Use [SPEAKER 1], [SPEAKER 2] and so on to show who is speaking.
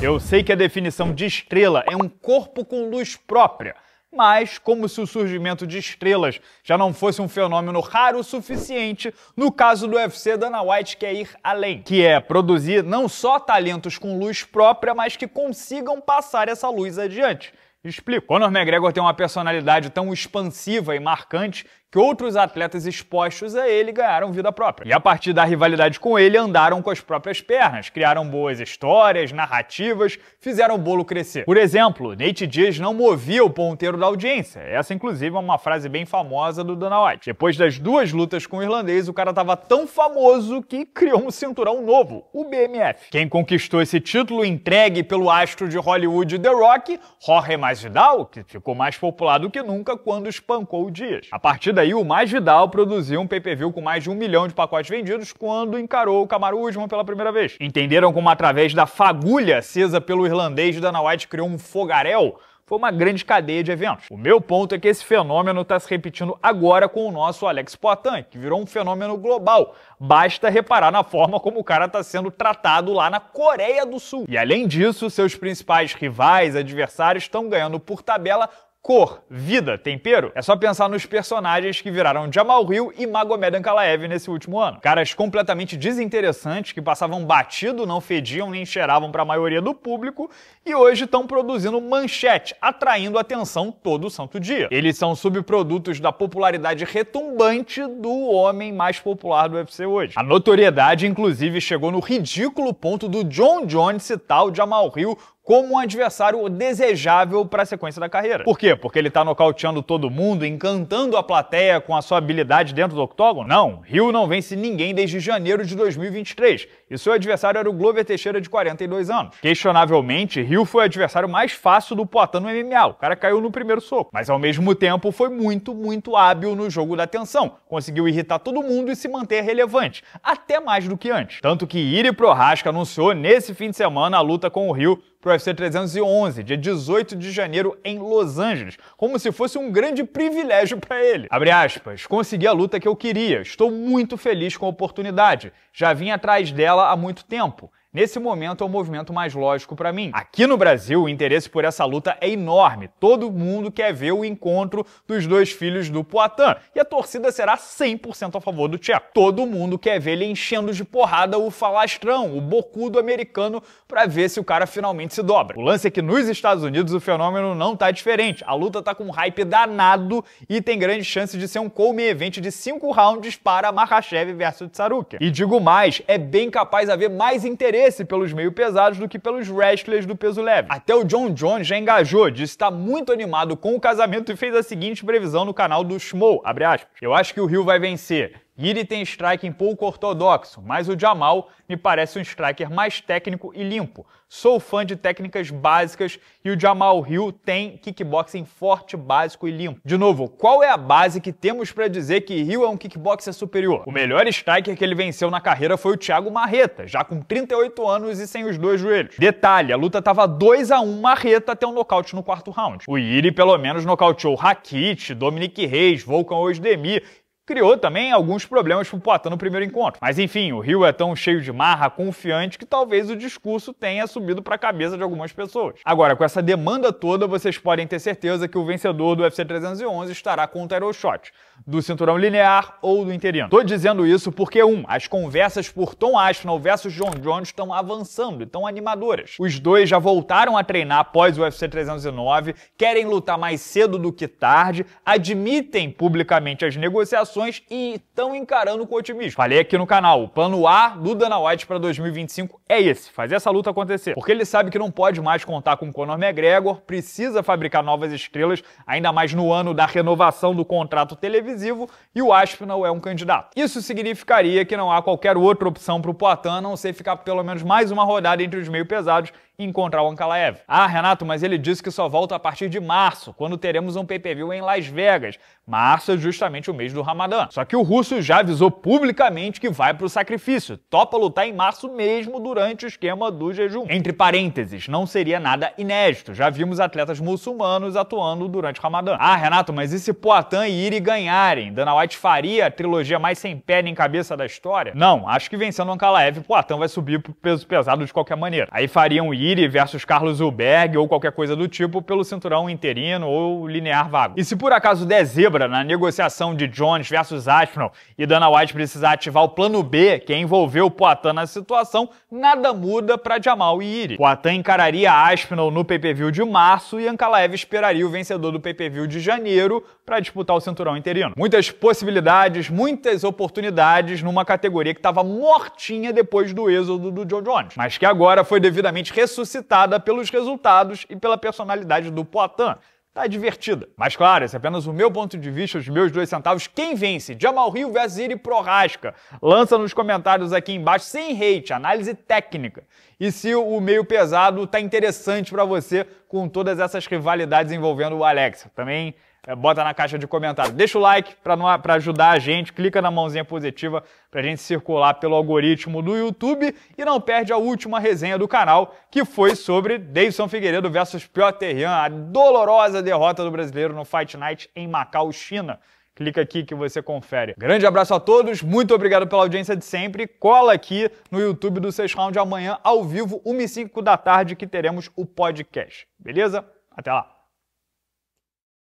[SPEAKER 1] Eu sei que a definição de estrela é um corpo com luz própria, mas como se o surgimento de estrelas já não fosse um fenômeno raro o suficiente, no caso do UFC, Dana White quer ir além, que é produzir não só talentos com luz própria, mas que consigam passar essa luz adiante. Explico. Conor McGregor tem uma personalidade tão expansiva e marcante que outros atletas expostos a ele ganharam vida própria. E a partir da rivalidade com ele, andaram com as próprias pernas, criaram boas histórias, narrativas, fizeram o bolo crescer. Por exemplo, Nate Diaz não movia o ponteiro da audiência. Essa, inclusive, é uma frase bem famosa do Dana White. Depois das duas lutas com o irlandês, o cara estava tão famoso que criou um cinturão novo, o BMF. Quem conquistou esse título entregue pelo astro de Hollywood The Rock, Jorge Masvidal, que ficou mais popular do que nunca quando espancou o Diaz. A partir aí, o Mais Vidal produziu um pay-per-view com mais de um milhão de pacotes vendidos quando encarou o Camaro Usman pela primeira vez. Entenderam como, através da fagulha acesa pelo irlandês, Dana White criou um fogaréu foi uma grande cadeia de eventos. O meu ponto é que esse fenômeno está se repetindo agora com o nosso Alex Poitin, que virou um fenômeno global. Basta reparar na forma como o cara está sendo tratado lá na Coreia do Sul. E além disso, seus principais rivais, adversários, estão ganhando por tabela cor, vida, tempero, é só pensar nos personagens que viraram Jamal Hill e Magomed Ankalaev nesse último ano. Caras completamente desinteressantes que passavam batido, não fediam nem cheiravam para a maioria do público e hoje estão produzindo manchete, atraindo atenção todo santo dia. Eles são subprodutos da popularidade retumbante do homem mais popular do UFC hoje. A notoriedade, inclusive, chegou no ridículo ponto do John Jones citar o Jamal Hill como um adversário desejável para a sequência da carreira. Por quê? Porque ele está nocauteando todo mundo, encantando a plateia com a sua habilidade dentro do octógono? Não, Rio não vence ninguém desde janeiro de 2023 e seu adversário era o Glover Teixeira de 42 anos. Questionavelmente, Rio foi o adversário mais fácil do Poitin no MMA, o cara caiu no primeiro soco, mas ao mesmo tempo foi muito, muito hábil no jogo da tensão, conseguiu irritar todo mundo e se manter relevante, até mais do que antes. Tanto que Iri Prohaska anunciou nesse fim de semana a luta com o Rio para o UFC 311, dia 18 de janeiro, em Los Angeles, como se fosse um grande privilégio para ele. Abre aspas, consegui a luta que eu queria, estou muito feliz com a oportunidade, já vim atrás dela há muito tempo. Nesse momento é o movimento mais lógico para mim. Aqui no Brasil, o interesse por essa luta é enorme. Todo mundo quer ver o encontro dos dois filhos do Poitin. E a torcida será 100% a favor do Tcheco. Todo mundo quer ver ele enchendo de porrada o falastrão, o bocudo americano, para ver se o cara finalmente se dobra. O lance é que nos Estados Unidos o fenômeno não tá diferente. A luta tá com um hype danado e tem grande chance de ser um come event de 5 rounds para Makhachev versus Tsaruki. E digo mais, é bem capaz haver mais interesse interesse pelos meio pesados do que pelos wrestlers do peso leve. Até o John Jones já engajou, disse estar tá muito animado com o casamento e fez a seguinte previsão no canal do Schmo, Eu acho que o Rio vai vencer Giri tem striking pouco ortodoxo, mas o Jamal me parece um striker mais técnico e limpo. Sou fã de técnicas básicas e o Jamal Hill tem kickboxing forte, básico e limpo. De novo, qual é a base que temos para dizer que Hill é um kickboxer superior? O melhor striker que ele venceu na carreira foi o Thiago Marreta, já com 38 anos e sem os dois joelhos. Detalhe, a luta tava 2 a 1 Marreta até um nocaute no quarto round. O Iri pelo menos nocauteou Rakit, Dominic Reis, Volkan Osdemir criou também alguns problemas pro o Poitin no primeiro encontro. Mas enfim, o Rio é tão cheio de marra, confiante, que talvez o discurso tenha subido para a cabeça de algumas pessoas. Agora, com essa demanda toda, vocês podem ter certeza que o vencedor do UFC 311 estará com o title shot, do cinturão linear ou do interino. Tô dizendo isso porque, um, as conversas por Tom Aspinall versus John Jones estão avançando e estão animadoras. Os dois já voltaram a treinar após o UFC 309, querem lutar mais cedo do que tarde, admitem publicamente as negociações contratações e estão encarando com otimismo. Falei aqui no canal, o plano A do Dana White para 2025 é esse, fazer essa luta acontecer. Porque ele sabe que não pode mais contar com Conor McGregor, precisa fabricar novas estrelas, ainda mais no ano da renovação do contrato televisivo, e o Aspinall é um candidato. Isso significaria que não há qualquer outra opção para o Poitin, a não ser ficar pelo menos mais uma rodada entre os meio pesados encontrar o Ankalaev. Ah, Renato, mas ele disse que só volta a partir de março, quando teremos um pay-per-view em Las Vegas. Março é justamente o mês do Ramadã. Só que o russo já avisou publicamente que vai pro sacrifício. Topa lutar em março mesmo durante o esquema do jejum. Entre parênteses, não seria nada inédito. Já vimos atletas muçulmanos atuando durante o Ramadã. Ah, Renato, mas e se Poatan e Iri ganharem? Dana White faria a trilogia mais sem pé nem cabeça da história? Não, acho que vencendo o Ankalaev, Poatan vai subir pro peso pesado de qualquer maneira. Aí fariam Iri Piri versus Carlos Ulberg ou qualquer coisa do tipo pelo cinturão interino ou linear vago. E se por acaso der zebra na negociação de Jones versus Aspinall e Dana White precisar ativar o plano B, que é envolver o Poitin na situação, nada muda para Jamal e Iri. Poitin encararia Aspinall no PPV de março e Ankalaev esperaria o vencedor do PPV de janeiro para disputar o cinturão interino. Muitas possibilidades, muitas oportunidades numa categoria que estava mortinha depois do êxodo do Joe Jones, mas que agora foi devidamente ressuscitada suscitada pelos resultados e pela personalidade do Poitin. Tá divertida. Mas claro, esse é apenas o meu ponto de vista, os meus dois centavos. Quem vence? Jamal Rio versus Iri Prorasca. Lança nos comentários aqui embaixo, sem hate, análise técnica. E se o meio pesado tá interessante para você, com todas essas rivalidades envolvendo o Alexa. Também é, bota na caixa de comentários Deixa o like para ajudar a gente, clica na mãozinha positiva para a gente circular pelo algoritmo do YouTube e não perde a última resenha do canal, que foi sobre Davidson Figueiredo versus Piotr Jan, a dolorosa derrota do brasileiro no Fight Night em Macau, China clica aqui que você confere. Grande abraço a todos, muito obrigado pela audiência de sempre. Cola aqui no YouTube do 6 Round amanhã, ao vivo, 1 e 05 da tarde, que teremos o podcast. Beleza? Até lá!